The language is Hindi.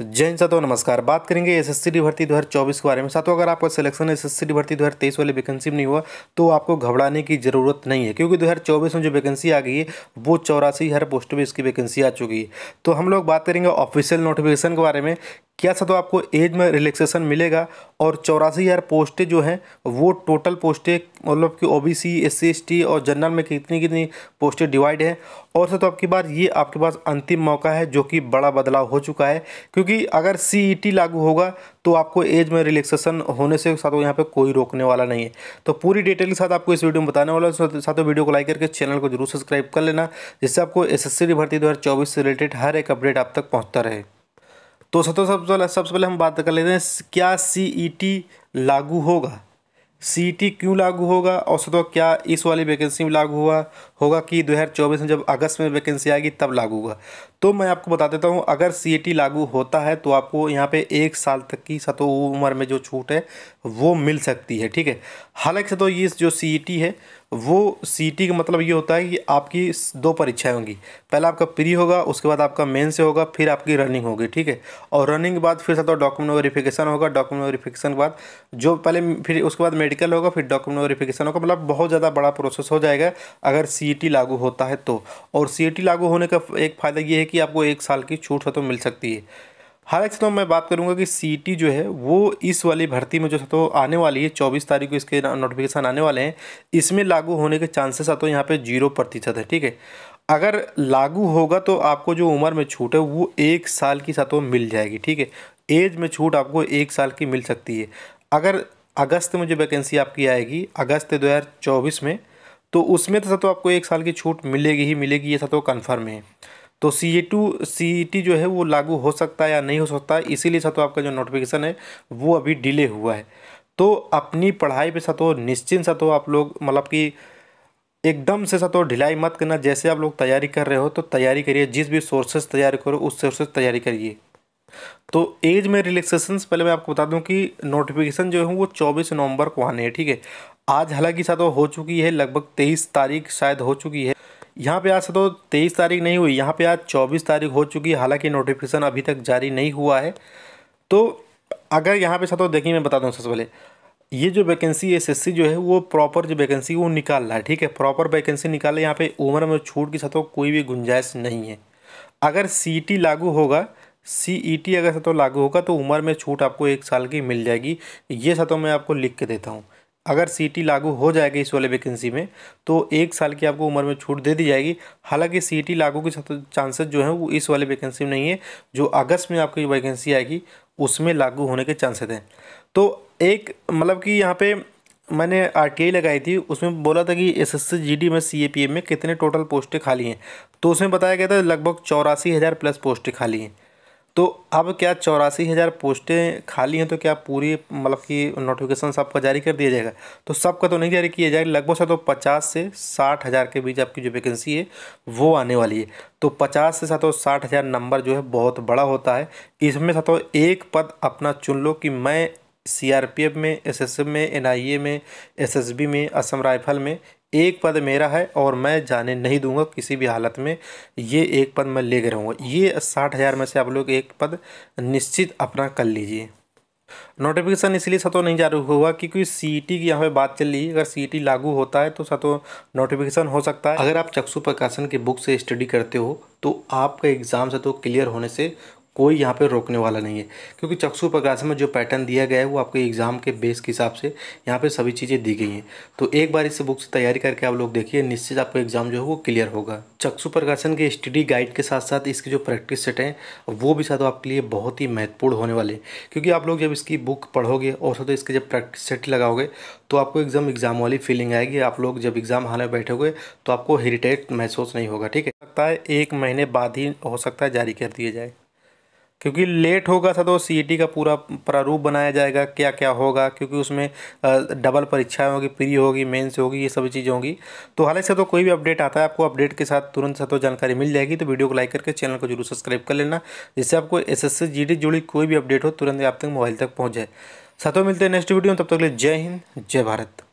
जैन साथियों नमस्कार बात करेंगे एस डी भर्ती दो हजार चौबीस के बारे में साथियों अगर आपका सिलेक्शन एस डी भर्ती दो हजार तेईस वाली वैकेंसी में नहीं हुआ तो आपको घबराने की ज़रूरत नहीं है क्योंकि दो हजार चौबीस में जो वैकेंसी आ गई है वो चौरासी हर पोस्ट में इसकी वैकेंसी आ चुकी है तो हम लोग बात करेंगे ऑफिशियल नोटिफिकेशन के बारे में क्या सा तो आपको एज में रिलैक्सेशन मिलेगा और चौरासी हज़ार पोस्टें जो हैं वो टोटल पोस्टें मतलब कि O B C S C S T और जनरल में कितनी कितनी पोस्टें डिवाइड हैं और सर तो आपकी बात ये आपके पास अंतिम मौका है जो कि बड़ा बदलाव हो चुका है क्योंकि अगर सी ई टी लागू होगा तो आपको एज में रिलैक्सेशन होने से साथ यहाँ पे कोई रोकने वाला नहीं है तो पूरी डिटेल के साथ आपको इस वीडियो में बताने वाला है साथ वीडियो को लाइक करके चैनल को जरूर सब्सक्राइब कर लेना जिससे आपको एस एस सी भर्ती दो से रिलेटेड हर एक अपडेट आप तक पहुँचता रहे तो सतो सबसे सबसे पहले हम बात कर लेते हैं क्या सी e लागू होगा सी e क्यों लागू होगा और सतो क्या इस वाली वैकेंसी में लागू हुआ होगा कि दो हज़ार चौबीस में जब अगस्त में वैकेंसी आएगी तब लागू होगा तो मैं आपको बता देता हूँ अगर सी e लागू होता है तो आपको यहाँ पे एक साल तक की सतो उम्र में जो छूट है वो मिल सकती है ठीक है हालांकि सतो ये जो सी है वो सी का मतलब ये होता है कि आपकी दो परीक्षाएं होंगी पहला आपका प्री होगा उसके बाद आपका मेन से होगा फिर आपकी रनिंग होगी ठीक है और रनिंग के बाद फिर साथ डॉक्यूमेंट वेरिफिकेशन होगा डॉक्यूमेंट वेरिफिकेशन के बाद जो पहले फिर उसके बाद मेडिकल होगा फिर डॉक्यूमेंट वेरिफिकेशन होगा मतलब बहुत ज़्यादा बड़ा प्रोसेस हो जाएगा अगर सी लागू होता है तो और सी लागू होने का एक फ़ायदा ये है कि आपको एक साल की छूट तो मिल सकती है एक तो मैं बात करूंगा कि सी जो है वो इस वाली भर्ती में जो तो आने वाली है चौबीस तारीख को इसके नोटिफिकेशन आने वाले हैं इसमें लागू होने के चांसेस आते तो यहाँ पे जीरो प्रतिशत है ठीक है अगर लागू होगा तो आपको जो उम्र में छूट है वो एक साल की सातों मिल जाएगी ठीक है एज में छूट आपको एक साल की मिल सकती है अगर अगस्त में जो वैकेंसी आपकी आएगी अगस्त दो में तो उसमें तो सातों आपको एक साल की छूट मिलेगी ही मिलेगी ये सातों कन्फर्म है तो सी ए टू सी ई टी जो है वो लागू हो सकता है या नहीं हो सकता है इसीलिए साथियों आपका जो नोटिफिकेशन है वो अभी डिले हुआ है तो अपनी पढ़ाई पे साथियों निश्चिंत साथियों आप लोग मतलब कि एकदम से साथियों ढिलाई मत करना जैसे आप लोग तैयारी कर रहे हो तो तैयारी करिए जिस भी सोर्सेस तैयारी करो उस सोर्सेज तैयारी करिए तो एज में रिलैक्सेशन पहले मैं आपको बता दूं कि नोटिफिकेशन जो है वो चौबीस नवंबर को आने हैं ठीक है आज हालांकि साथ हो चुकी है लगभग तेईस तारीख शायद हो चुकी है यहाँ पे आज से तो तेईस तारीख नहीं हुई यहाँ पे आज चौबीस तारीख हो चुकी है हालांकि नोटिफिकेशन अभी तक जारी नहीं हुआ है तो अगर यहाँ पे तो देखिए मैं बता दूँ सबसे पहले ये जो वैकेंसी एसएससी जो है वो प्रॉपर जो वैकेंसी वो निकाल रहा है ठीक है प्रॉपर वैकेंसी निकाले यहाँ पे उम्र में छूट की साथों कोई भी गुंजाइश नहीं है अगर सी e लागू होगा सी e अगर सतो लागू होगा तो उम्र में छूट आपको एक साल की मिल जाएगी ये सतो मैं आपको लिख के देता हूँ अगर सीटी लागू हो जाएगी इस वाले वैकेंसी में तो एक साल की आपको उम्र में छूट दे दी जाएगी हालांकि सीटी लागू के चांसेस जो हैं वो इस वाले वैकेंसी में नहीं है जो अगस्त में आपकी वैकेंसी आएगी उसमें लागू होने के चांसेस हैं तो एक मतलब कि यहाँ पे मैंने आर लगाई थी उसमें बोला था कि एस एस डी में सी में कितने टोटल पोस्टें खाली हैं तो उसमें बताया गया था लगभग चौरासी हज़ार प्लस पोस्टें खाली हैं तो अब क्या चौरासी हज़ार पोस्टें खाली हैं तो क्या पूरी मतलब कि नोटिफिकेशन सबका जारी कर दिया जाएगा तो सबका तो नहीं जारी किया जाएगा लगभग सर तो पचास से साठ हज़ार के बीच आपकी जो वैकेंसी है वो आने वाली है तो पचास से सातों साठ हज़ार नंबर जो है बहुत बड़ा होता है इसमें सातों एक पद अपना चुन लो कि मैं सी में एस में एन में एस में असम राइफल में एक पद मेरा है और मैं जाने नहीं दूंगा किसी भी हालत में ये एक पद मैं ले कर रहूँगा ये साठ हज़ार में से आप लोग एक पद निश्चित अपना कर लीजिए नोटिफिकेशन इसलिए सतो नहीं जारी हुआ क्योंकि सी की यहाँ पे बात चल रही है अगर सी लागू होता है तो सतो नोटिफिकेशन हो सकता है अगर आप चक्षु प्रकाशन की बुक से स्टडी करते हो तो आपका एग्ज़ाम तो क्लियर होने से कोई यहाँ पे रोकने वाला नहीं है क्योंकि चक्षु प्रकाश में जो पैटर्न दिया गया है वो आपके एग्ज़ाम के बेस के हिसाब से यहाँ पे सभी चीज़ें दी गई हैं तो एक बार इस बुक से तैयारी करके आप लोग देखिए निश्चित आपका एग्ज़ाम जो है वो क्लियर होगा चक्षु प्रकाशन के स्टडी गाइड के साथ साथ इसके जो प्रैक्टिस सेट हैं वो भी साथ आपके लिए बहुत ही महत्वपूर्ण होने वाले क्योंकि आप लोग जब इसकी बुक पढ़ोगे और साथ इसके जब प्रैक्टिस सेट लगाओगे तो आपको एकदम एग्ज़ाम वाली फीलिंग आएगी आप लोग जब एग्ज़ाम हाल में बैठोगे तो आपको हेरिटेज महसूस नहीं होगा ठीक है लगता है एक महीने बाद ही हो सकता है जारी कर दिया जाए क्योंकि लेट होगा था तो सी e का पूरा प्रारूप बनाया जाएगा क्या क्या होगा क्योंकि उसमें डबल परीक्षाएँ होगी प्री होगी मेंस होगी ये सभी चीज़ें होंगी तो हालांकि से तो कोई भी अपडेट आता है आपको अपडेट के साथ तुरंत से तो जानकारी मिल जाएगी तो वीडियो को लाइक करके चैनल को जरूर सब्सक्राइब कर लेना जिससे आपको एस एस जुड़ी कोई भी अपडेट हो तुरंत आप तक मोबाइल तक पहुँच जाए साथों मिलते हैं नेक्स्ट वीडियो में तब तक ले जय हिंद जय भारत